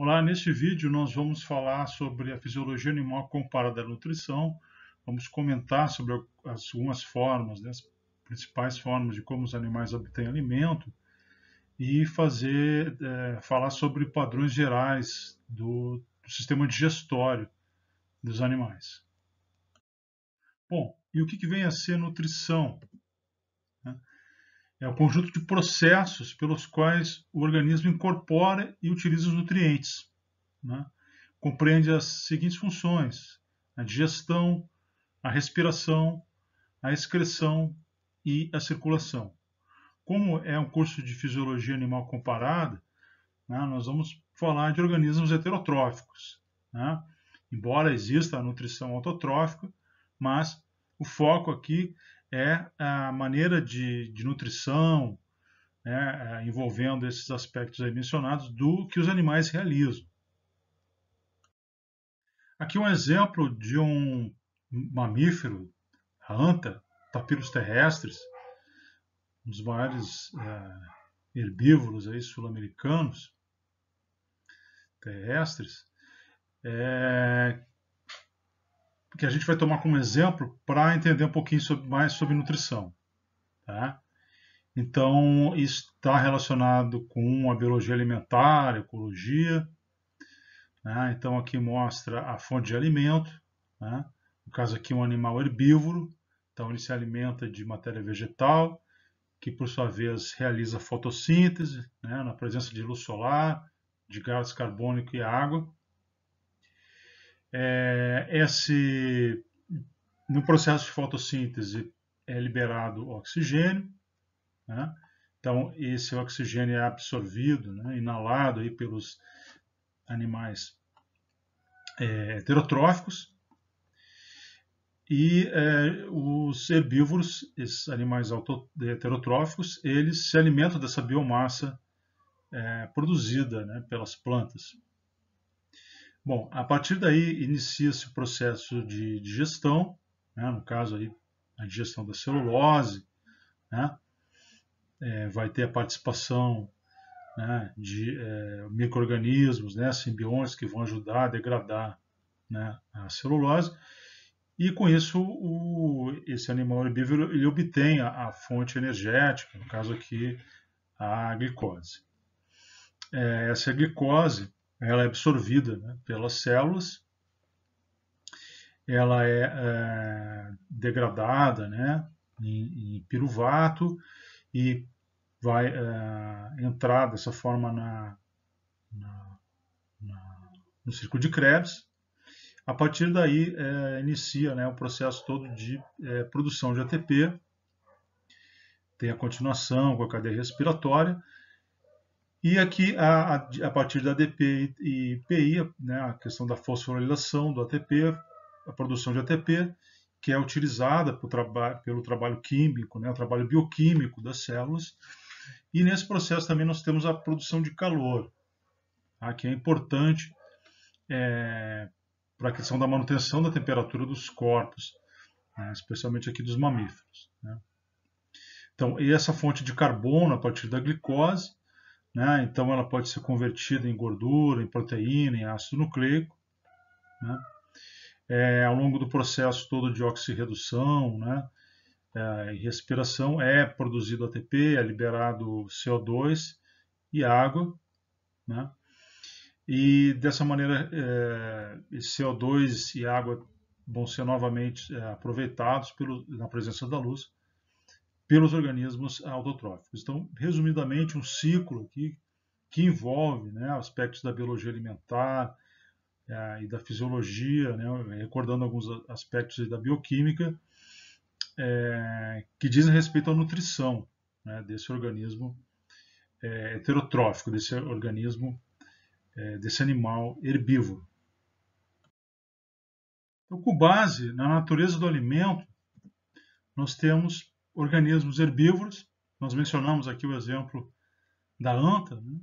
Olá, neste vídeo nós vamos falar sobre a fisiologia animal comparada à nutrição, vamos comentar sobre algumas formas, né, as principais formas de como os animais obtêm alimento e fazer, é, falar sobre padrões gerais do, do sistema digestório dos animais. Bom, e o que, que vem a ser nutrição? É o conjunto de processos pelos quais o organismo incorpora e utiliza os nutrientes. Né? Compreende as seguintes funções: a digestão, a respiração, a excreção e a circulação. Como é um curso de fisiologia animal comparada, né, nós vamos falar de organismos heterotróficos. Né? Embora exista a nutrição autotrófica, mas o foco aqui é a maneira de, de nutrição, né, é, envolvendo esses aspectos aí mencionados, do que os animais realizam. Aqui um exemplo de um mamífero, a anta, tapiros terrestres, um dos maiores é, herbívoros sul-americanos, terrestres, é, que a gente vai tomar como exemplo para entender um pouquinho sobre, mais sobre nutrição. Tá? Então, isso está relacionado com a biologia alimentar, ecologia. Né? Então, aqui mostra a fonte de alimento. Né? No caso aqui, um animal herbívoro. Então, ele se alimenta de matéria vegetal, que por sua vez realiza fotossíntese né? na presença de luz solar, de gás carbônico e água é, esse, no processo de fotossíntese é liberado oxigênio, né? então esse oxigênio é absorvido, né? inalado aí pelos animais é, heterotróficos, e é, os herbívoros, esses animais heterotróficos, eles se alimentam dessa biomassa é, produzida né, pelas plantas. Bom, a partir daí inicia-se o processo de digestão, né? no caso aí a digestão da celulose, né? é, vai ter a participação né, de é, micro-organismos, né, simbiontes que vão ajudar a degradar né, a celulose. E com isso, o, esse animal herbívoro ele obtém a, a, fonte energética, no caso aqui, a glicose. É, essa glicose ela é absorvida né, pelas células, ela é, é degradada né, em, em, piruvato e vai é, entrar dessa forma na, na, na, no círculo de Krebs. A partir daí é, inicia né, o processo todo de produção de ATP, tem a continuação com a cadeia respiratória, e aqui, a, a partir da ADP e PI, né, a questão da fosforilação do ATP, a produção de ATP, que é utilizada traba pelo trabalho químico, né, o trabalho bioquímico das células. E nesse processo também nós temos a produção de calor, tá, que é importante é, para a questão da manutenção da temperatura dos corpos, né, especialmente aqui dos mamíferos. Né. Então, essa fonte de carbono a partir da glicose né? Então ela pode ser convertida em gordura, em proteína, em ácido nucleico. Né? É, ao longo do processo todo de oxirredução né? É, e respiração é produzido ATP, é liberado CO2 e água. Né? E dessa maneira, é, CO2 e água vão ser novamente é, aproveitados pelo, na presença da luz pelos organismos autotróficos. Então, resumidamente, um ciclo aqui que envolve né, aspectos da biologia alimentar é, e da fisiologia, né, recordando alguns aspectos da bioquímica, é, que dizem respeito à nutrição né, desse organismo é, heterotrófico, desse organismo, é, desse animal herbívoro. Então, com base na natureza do alimento, nós temos organismos herbívoros. Nós mencionamos aqui o exemplo da anta. Né?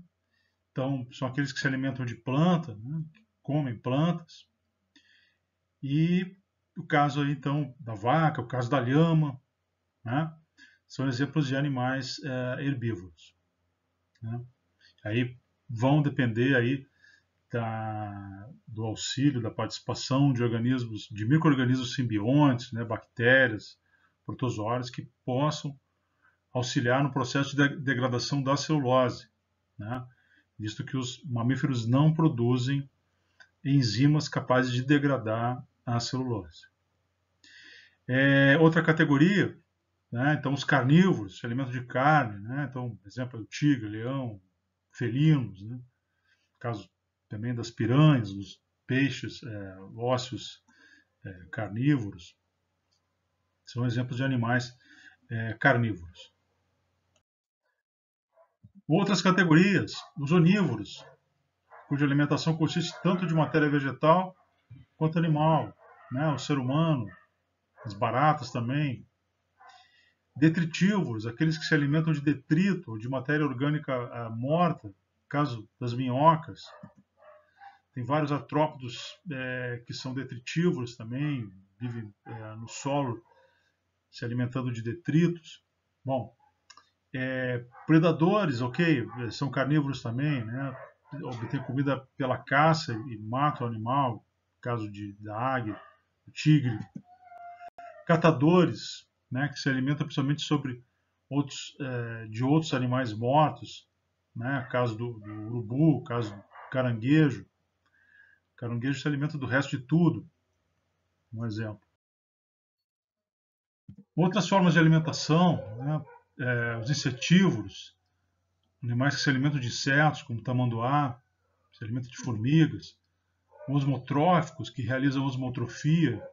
Então, são aqueles que se alimentam de planta, né? comem plantas. E o caso aí, então da vaca, o caso da lhama, né? são exemplos de animais é, herbívoros. Né? Aí vão depender aí da, do auxílio, da participação de organismos, de micro-organismos simbiontes, né, bactérias, protozoários que possam auxiliar no processo de degradação da celulose, né? visto que os mamíferos não produzem enzimas capazes de degradar a celulose. É, outra categoria, né? então os carnívoros, alimento de carne, né? então, por exemplo, o tigre, leão, felinos, né? caso também das piranhas, dos peixes é, ósseos é, carnívoros, são exemplos de animais é, carnívoros. Outras categorias, os onívoros, cuja alimentação consiste tanto de matéria vegetal quanto animal, né? o ser humano, as baratas também. Detritívoros, aqueles que se alimentam de detrito, de matéria orgânica é, morta, caso das minhocas. Tem vários atrópodos é, que são detritívoros também, vivem é, no solo se alimentando de detritos. Bom, é, predadores, ok, são carnívoros também, né? Obtêm comida pela caça e matam o animal, caso de, da águia, do tigre. Catadores, né, que se alimentam principalmente sobre outros, é, de outros animais mortos, né? Caso do, do urubu, caso do caranguejo. O caranguejo se alimenta do resto de tudo, um exemplo. Outras formas de alimentação, né, é, os insetívoros, animais que se alimentam de insetos, como tamanduá, se alimentam de formigas, osmotróficos, que realizam osmotrofia,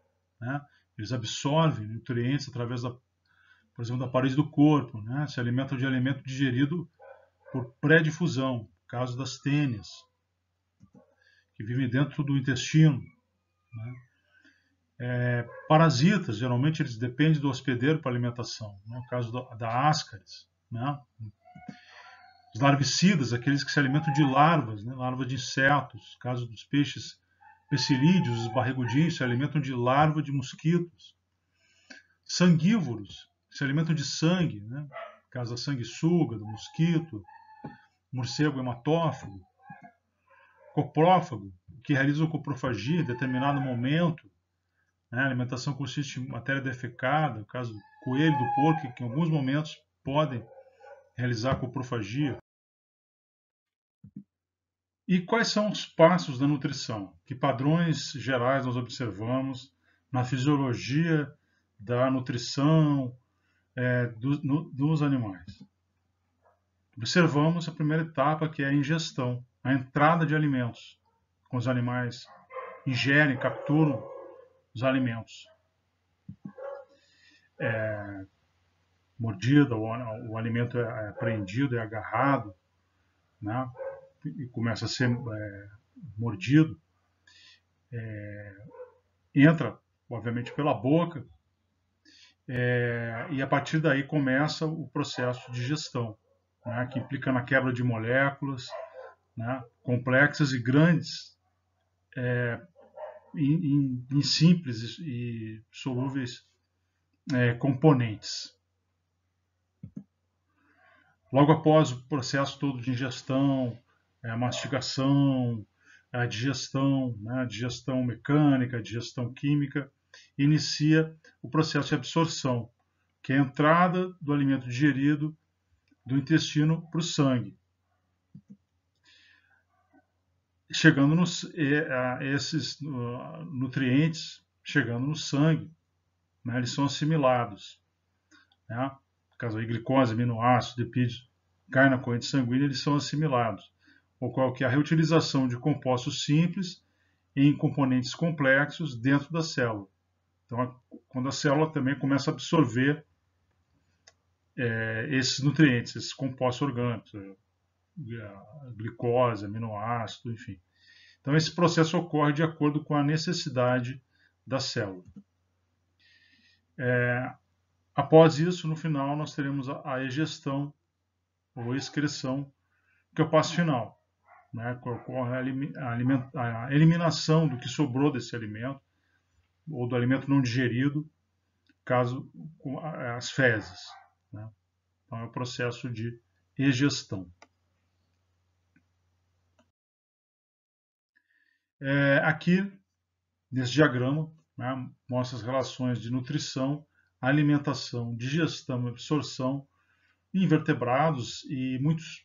né, eles absorvem nutrientes através da, por exemplo, da parede do corpo, né, se alimentam de alimento digerido por pré-difusão, caso das tênias, que vivem dentro do intestino. Né é, parasitas, geralmente eles dependem do hospedeiro para alimentação, no né? caso do, da ascaris. Né? Os larvicidas, aqueles que se alimentam de larvas, né? larvas de insetos, no caso dos peixes pecilídeos, os barrigudinhos, se alimentam de larvas de mosquitos. Sanguívoros, se alimentam de sangue, né? no caso da sanguessuga, do mosquito, morcego hematófago, coprófago, que realiza coprofagia em determinado momento, a né? alimentação consiste em matéria defecada, no caso coelho do porco, que em alguns momentos podem realizar coprofagia. E quais são os passos da nutrição? Que padrões gerais nós observamos na fisiologia da nutrição é, do, no, dos animais? Observamos a primeira etapa, que é a ingestão, a entrada de alimentos. os animais ingerem, capturam os alimentos. É, mordida, o, o, alimento é, é prendido, é agarrado, né? e começa a ser é, mordido. É, entra, obviamente, pela boca, é, e a partir daí começa o processo de digestão, né, que implica na quebra de moléculas né, complexas e grandes é, em, em, simples e solúveis é, componentes. Logo após o processo todo de ingestão, é, mastigação, é, a digestão, né, a digestão mecânica, a digestão química, inicia o processo de absorção, que é a entrada do alimento digerido do intestino para o sangue. chegando nos, a esses nutrientes chegando no sangue. Né? Eles são assimilados. Né? No caso aí, glicose, aminoácido, lipídios, cai na corrente sanguínea, eles são assimilados. Ou qual que é a reutilização de compostos simples em componentes complexos dentro da célula. Então, quando a célula também começa a absorver é, esses nutrientes, esses compostos orgânicos, é, glicose, aminoácido, enfim. Então, esse processo ocorre de acordo com a necessidade da célula. É, após isso, no final, nós teremos a, a egestão ou excreção, que é o passo final, né, que ocorre a, a eliminação do que sobrou desse alimento, ou do alimento não digerido, caso as fezes. Né? Então, é o processo de egestão. É, aqui, nesse diagrama, né, mostra as relações de nutrição, alimentação, digestão e absorção invertebrados e muitos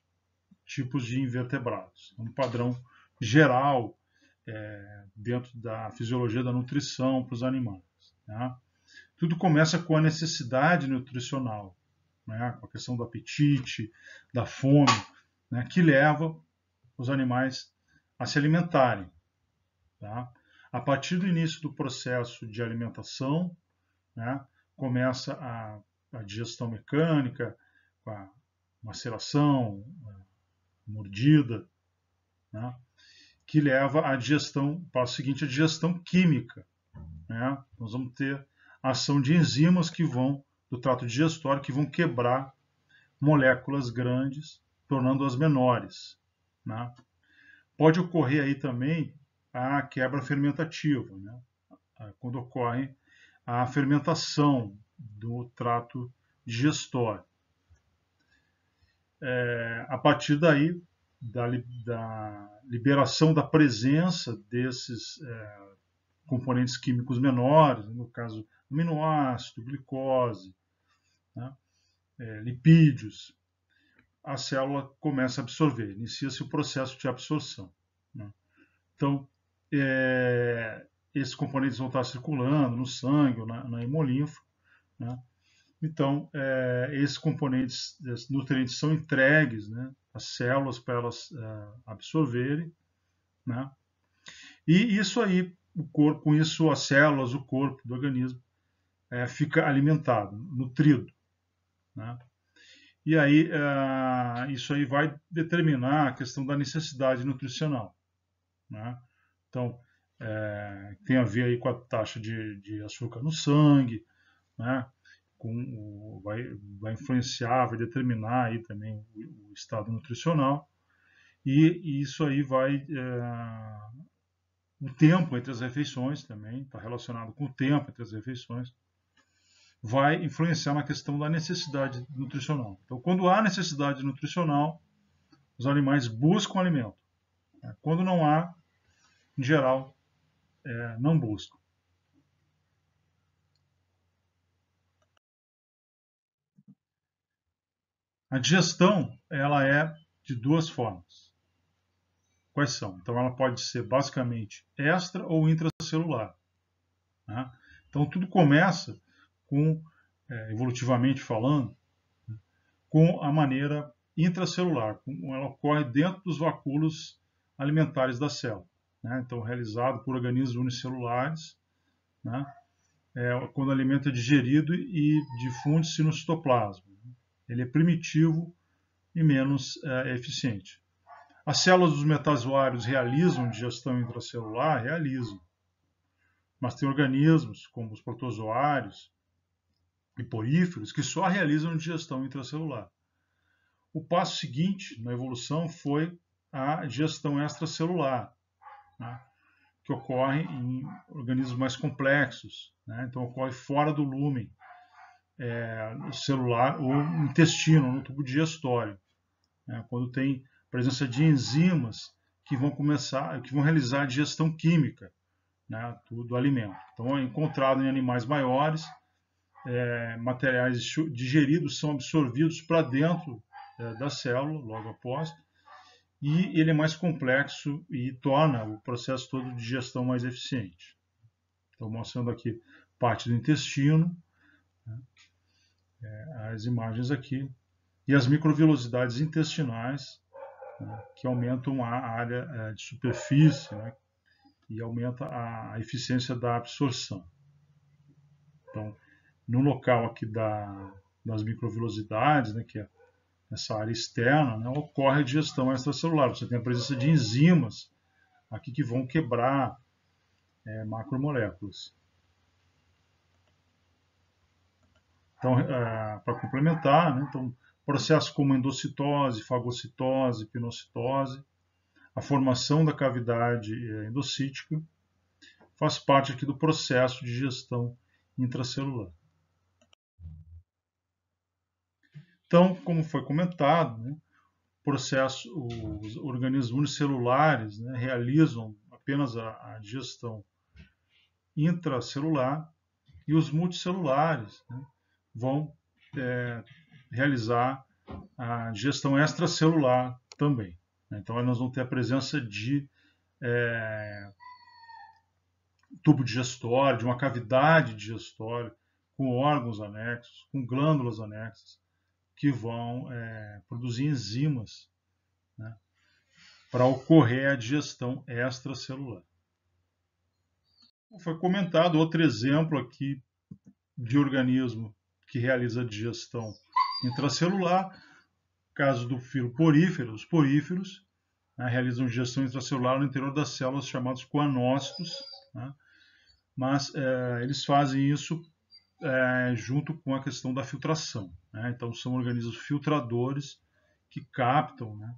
tipos de invertebrados. É um padrão geral é, dentro da fisiologia da nutrição para os animais. Né? Tudo começa com a necessidade nutricional, né? com a questão do apetite, da fome, né? que leva os animais a se alimentarem. Tá? A partir do início do processo de alimentação, né, começa a, a, digestão mecânica, a maceração, a mordida, né, que leva à digestão, o seguinte, a digestão química. Né? Nós vamos ter ação de enzimas que vão do trato digestório, que vão quebrar moléculas grandes, tornando-as menores. Né? Pode ocorrer aí também a quebra fermentativa, né? quando ocorre a fermentação do trato digestório. É, a partir daí, da, da, liberação da presença desses é, componentes químicos menores, no caso aminoácido, glicose, né, é, lipídios, a célula começa a absorver, inicia-se o processo de absorção. Né. Então, é, esses componentes vão estar circulando no sangue, na, na hemolinfa. Né? Então, é, esses componentes, esses nutrientes são entregues né, às células para elas é, absorverem. Né? E isso aí, o corpo, com isso as células, o corpo do organismo, é, fica alimentado, nutrido. Né? E aí, é, isso aí vai determinar a questão da necessidade nutricional. Né? Então, é, tem a ver aí com a taxa de, de açúcar no sangue, né? Com vai, vai influenciar, vai determinar aí também o, o estado nutricional. E, e, isso aí vai. É, o tempo entre as refeições também, está relacionado com o tempo entre as refeições, vai influenciar na questão da necessidade nutricional. Então, quando há necessidade nutricional, os animais buscam alimento. Quando não há, em geral, é, não buscam. A digestão ela é de duas formas. Quais são? Então, ela pode ser basicamente extra ou intracelular. Né? Então, tudo começa com, é, evolutivamente falando, com a maneira intracelular, como ela ocorre dentro dos vacúolos alimentares da célula né? então realizado por organismos unicelulares, né? é, quando o alimento é digerido e difunde-se no citoplasma. Ele é primitivo e menos é, eficiente. As células dos metazoários realizam digestão intracelular? Realizam. Mas tem organismos, como os protozoários e poríferos, que só realizam digestão intracelular. O passo seguinte na evolução foi a digestão extracelular, né, que ocorre em organismos mais complexos. Né, então, ocorre fora do lúmen é, celular ou no intestino, no tubo digestório. Né, quando tem presença de enzimas que vão começar, que vão realizar a digestão química né, do, do, alimento. Então, é encontrado em animais maiores, é, materiais digeridos são absorvidos para dentro é, da célula, logo após, e ele é mais complexo e torna o processo todo de digestão mais eficiente. Estou mostrando aqui parte do intestino, né? é, as imagens aqui, e as microvilosidades intestinais, né? que aumentam a área é, de superfície né? e aumenta a eficiência da absorção. Então, no local aqui da, das microvilosidades, né, que é essa área externa, né, ocorre a digestão extracelular. Você tem a presença de enzimas aqui que vão quebrar é, macromoléculas. Então, é, para complementar, né, então, processos como endocitose, fagocitose, pinocitose, a formação da cavidade é, endocítica faz parte aqui do processo de digestão intracelular. Então, como foi comentado, né, processo, os organismos unicelulares né, realizam apenas a, a, digestão intracelular e os multicelulares né, vão é, realizar a digestão extracelular também. Né. Então, nós vamos ter a presença de é, tubo digestório, de uma cavidade digestória, com órgãos anexos, com glândulas anexas que vão é, produzir enzimas né, para ocorrer a digestão extracelular. Foi comentado outro exemplo aqui de organismo que realiza digestão intracelular, caso do filo porífero, os poríferos né, realizam digestão intracelular no interior das células chamados coanócitos, né, mas é, eles fazem isso é, junto com a questão da filtração. Né? Então, são organismos filtradores que captam né,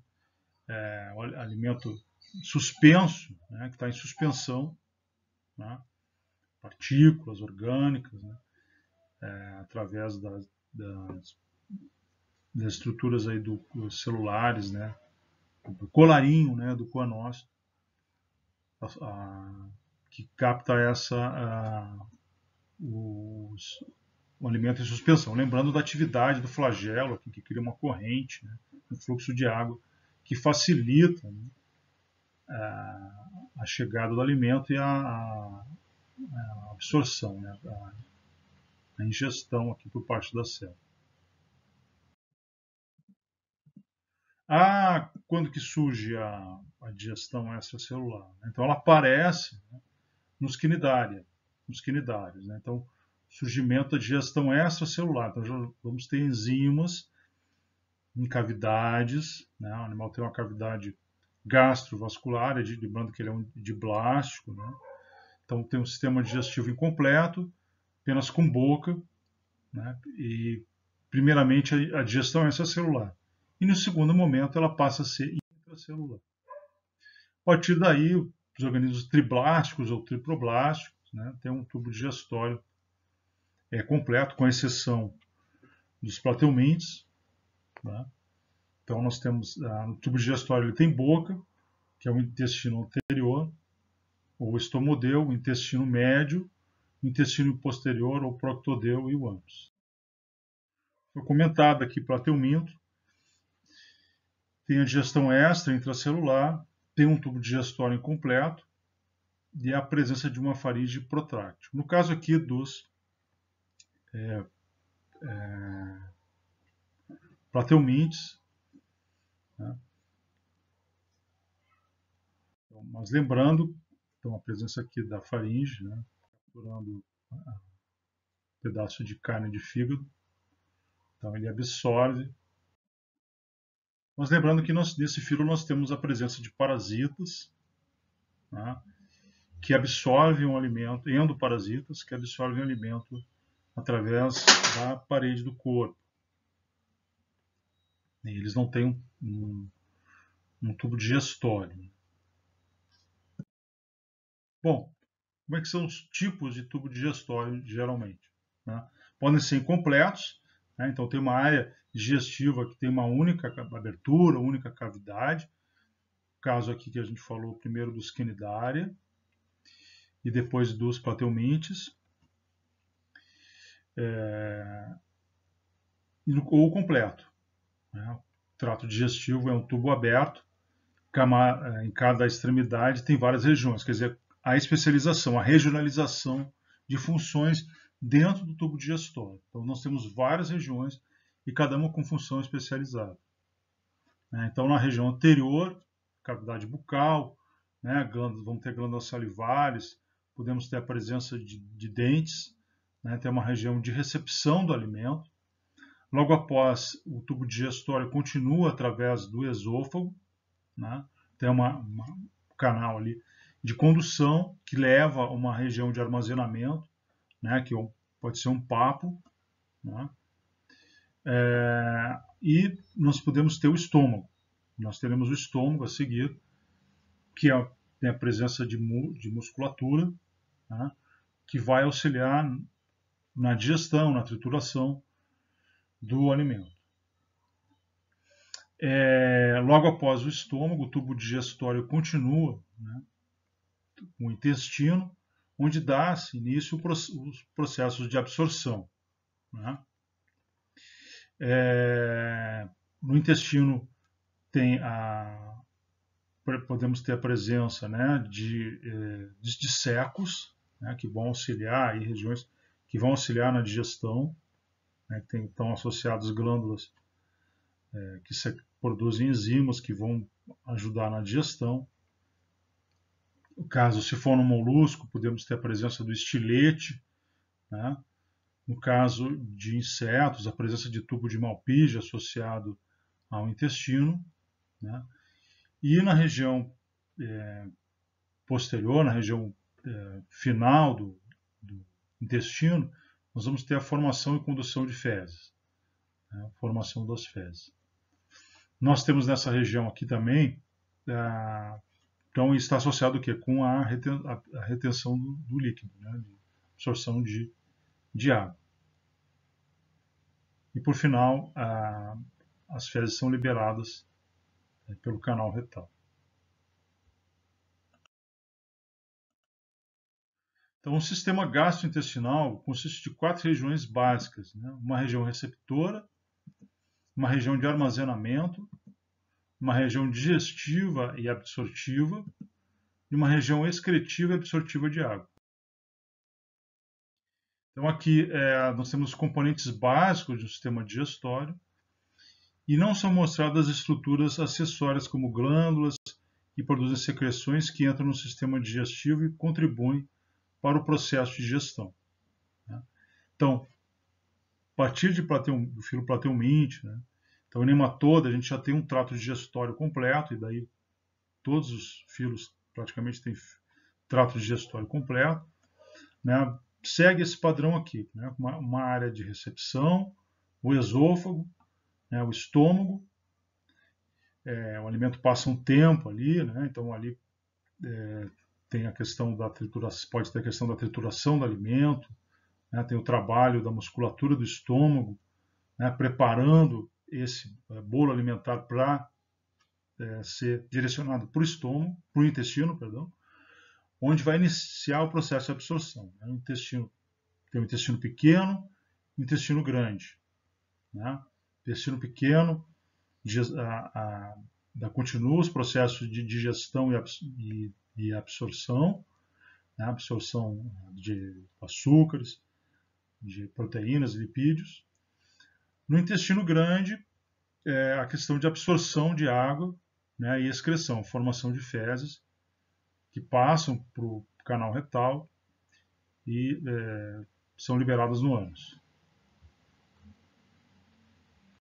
é, alimento suspenso, né, que está em suspensão, né, partículas orgânicas, né, é, através das, das, das, estruturas aí do, dos celulares, né, do colarinho né, do coanócito, que capta essa, a, os, um alimento em suspensão. Lembrando da atividade do flagelo, aqui, assim, que cria uma corrente, né, um fluxo de água, que facilita né, a, chegada do alimento e a, a, absorção, né, a, ingestão aqui por parte da célula. Ah, quando que surge a, digestão extracelular? Então ela aparece né, nos quinidários, nos né. quinidários. Então, surgimento da digestão é extracelular. Então, já vamos ter enzimas em cavidades, né? o animal tem uma cavidade gastrovascular, é lembrando que ele é um plástico, né? então tem um sistema digestivo incompleto, apenas com boca, né? e primeiramente a digestão é extracelular. E no segundo momento ela passa a ser intracelular. A partir daí, os organismos triblásticos ou triproblásticos né? têm um tubo digestório é completo, com exceção dos plateumintes. Né? Então nós temos ah, no tubo digestório ele tem boca, que é o intestino anterior, ou estomodeu, o intestino médio, o intestino posterior, ou proctodeu e o ânus. Foi comentado aqui plateuminto. Tem a digestão extra intracelular, tem um tubo digestório incompleto e a presença de uma faringe protráctil. No caso aqui dos é, é, Né? Então, mas lembrando então, a presença aqui da faringe, né? capturando ah, um pedaço de carne de fígado. Então ele absorve. Mas lembrando que nós, nesse filo nós temos a presença de parasitas, né? que absorvem o alimento, endoparasitas, que absorvem o alimento através da parede do corpo. Eles não têm um, um, um tubo digestório. Né? Bom, como é que são os tipos de tubo digestório geralmente? Né? Podem ser incompletos, né? então tem uma área digestiva que tem uma única abertura, única cavidade. caso aqui que a gente falou primeiro dos cnidaria e depois dos patelmintes é, ou completo. Né? O trato digestivo é um tubo aberto, é, em cada extremidade tem várias regiões, quer dizer, a especialização, a regionalização de funções dentro do tubo digestório. Então, nós temos várias regiões e cada uma com função especializada. Né? Então, na região anterior, cavidade bucal, né, vamos ter glândulas salivares, podemos ter a presença de, de dentes, né, tem uma região de recepção do alimento. Logo após, o tubo digestório continua através do esôfago, né, tem um canal ali de condução que leva a uma região de armazenamento, né, que é pode ser um papo. Né, é, e nós podemos ter o estômago. Nós teremos o estômago a seguir, que é, tem a presença de, mu, de musculatura, né, que vai auxiliar na digestão, na trituração do alimento. É, logo após o estômago, o tubo digestório continua né, com o intestino, onde dá-se início os processos de absorção. Né? É, no intestino tem a, podemos ter a presença né, de, é, de, secos, né, que vão auxiliar aí regiões que vão auxiliar na digestão, né, tem, estão associados glândulas é, que produzem enzimas que vão ajudar na digestão. No caso, se for no molusco, podemos ter a presença do estilete. Né? No caso de insetos, a presença de tubo de malpige associado ao intestino. Né? E na região é, posterior, na região é, final do, intestino, nós vamos ter a formação e condução de fezes, né? formação das fezes. Nós temos nessa região aqui também, ah, então está associado o quê? com a, retenção do, líquido, né? absorção de, de água. E por final, ah, as fezes são liberadas né, pelo canal retal. Então, o sistema gastrointestinal consiste de quatro regiões básicas: né? uma região receptora, uma região de armazenamento, uma região digestiva e absortiva e uma região excretiva e absortiva de água. Então, aqui é, nós temos componentes básicos do sistema digestório e não são mostradas estruturas acessórias como glândulas que produzem secreções que entram no sistema digestivo e contribuem para o processo de gestão. Né? Então, a partir de do filo plateuminte, né? então enema toda, a gente já tem um trato digestório completo, e daí todos os filos praticamente têm trato digestório completo. Né? Segue esse padrão aqui, né? uma, uma área de recepção, o esôfago, né? o estômago, é, o alimento passa um tempo ali, né? então ali é, tem a questão da trituração, pode ter a questão da trituração do alimento, né, tem o trabalho da musculatura do estômago, né, preparando esse eh, bolo alimentar para é, eh, ser direcionado para o estômago, para o intestino, perdão, onde vai iniciar o processo de absorção. Né? O intestino tem um intestino pequeno, intestino grande. Né? Intestino pequeno a, a, da, continua os processos de digestão e, e e absorção, né? absorção de açúcares, de proteínas, lipídios. No intestino grande, é a questão de absorção de água né? e excreção, formação de fezes que passam para o canal retal e é, são liberadas no ânus.